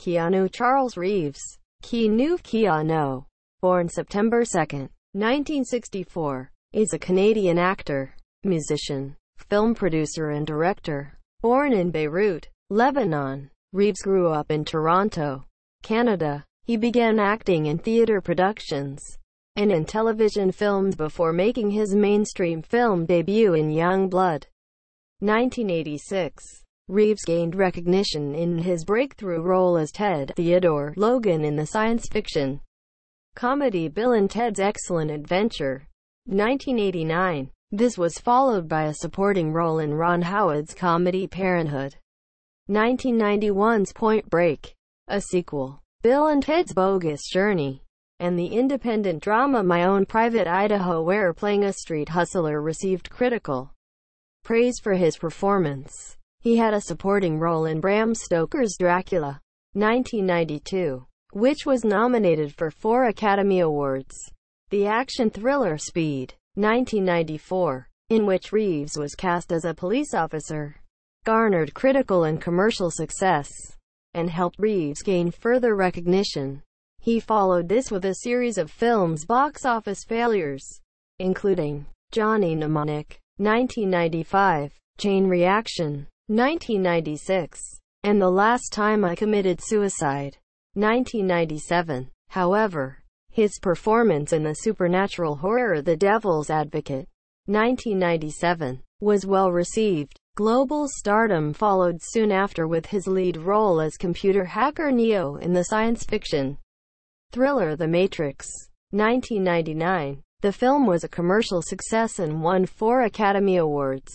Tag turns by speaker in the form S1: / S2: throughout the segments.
S1: Keanu Charles Reeves, Keanu Keanu, born September 2, 1964, is a Canadian actor, musician, film producer and director. Born in Beirut, Lebanon, Reeves grew up in Toronto, Canada. He began acting in theater productions and in television films before making his mainstream film debut in Young Blood, 1986. Reeves gained recognition in his breakthrough role as Ted Theodore Logan in the science fiction comedy Bill and Ted's Excellent Adventure, 1989. This was followed by a supporting role in Ron Howard's comedy Parenthood, 1991's Point Break, a sequel, Bill and Ted's Bogus Journey, and the independent drama My Own Private Idaho where playing a street hustler received critical praise for his performance. He had a supporting role in Bram Stoker's Dracula, 1992, which was nominated for four Academy Awards. The action thriller Speed, 1994, in which Reeves was cast as a police officer, garnered critical and commercial success, and helped Reeves gain further recognition. He followed this with a series of films box office failures, including Johnny Mnemonic, 1995, Chain Reaction, 1996, and the last time I committed suicide, 1997. However, his performance in the supernatural horror The Devil's Advocate, 1997, was well received. Global stardom followed soon after with his lead role as computer hacker Neo in the science fiction thriller The Matrix, 1999. The film was a commercial success and won four Academy Awards.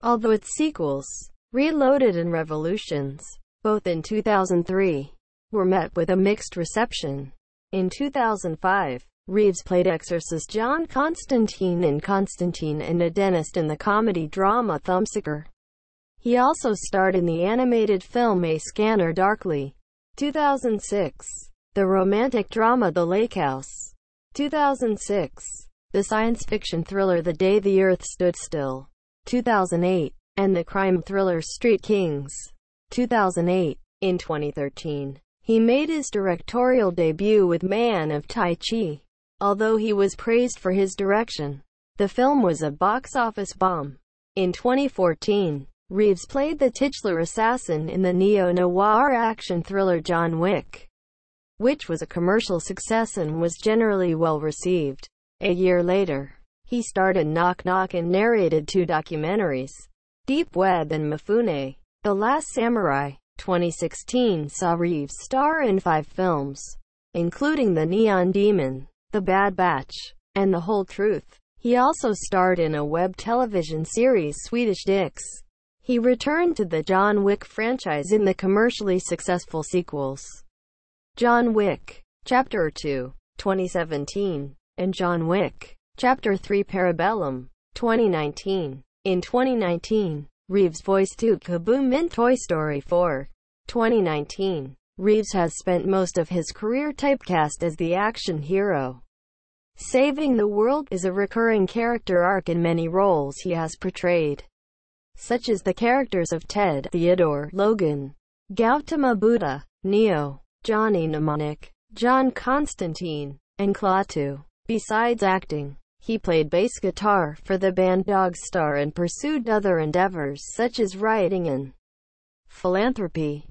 S1: Although its sequels, Reloaded and Revolutions, both in 2003, were met with a mixed reception. In 2005, Reeves played exorcist John Constantine in Constantine and a dentist in the comedy drama Thumbsucker. He also starred in the animated film A Scanner Darkly. 2006. The romantic drama The Lake House. 2006. The science fiction thriller The Day the Earth Stood Still. 2008 and the crime thriller Street Kings. 2008. In 2013, he made his directorial debut with Man of Tai Chi. Although he was praised for his direction, the film was a box office bomb. In 2014, Reeves played the titular assassin in the neo-noir action thriller John Wick, which was a commercial success and was generally well received. A year later, he starred in Knock Knock and narrated two documentaries. Deep Web and Mifune. The Last Samurai, 2016 saw Reeves star in five films, including The Neon Demon, The Bad Batch, and The Whole Truth. He also starred in a web television series Swedish Dicks. He returned to the John Wick franchise in the commercially successful sequels John Wick, Chapter 2, 2017, and John Wick, Chapter 3 Parabellum, 2019. In 2019, Reeves voiced Duke Kaboom in Toy Story 4. 2019, Reeves has spent most of his career typecast as the action hero. Saving the World is a recurring character arc in many roles he has portrayed, such as the characters of Ted, Theodore, Logan, Gautama Buddha, Neo, Johnny Mnemonic, John Constantine, and Klaatu. Besides acting, he played bass guitar for the band Dogstar and pursued other endeavors such as writing and philanthropy.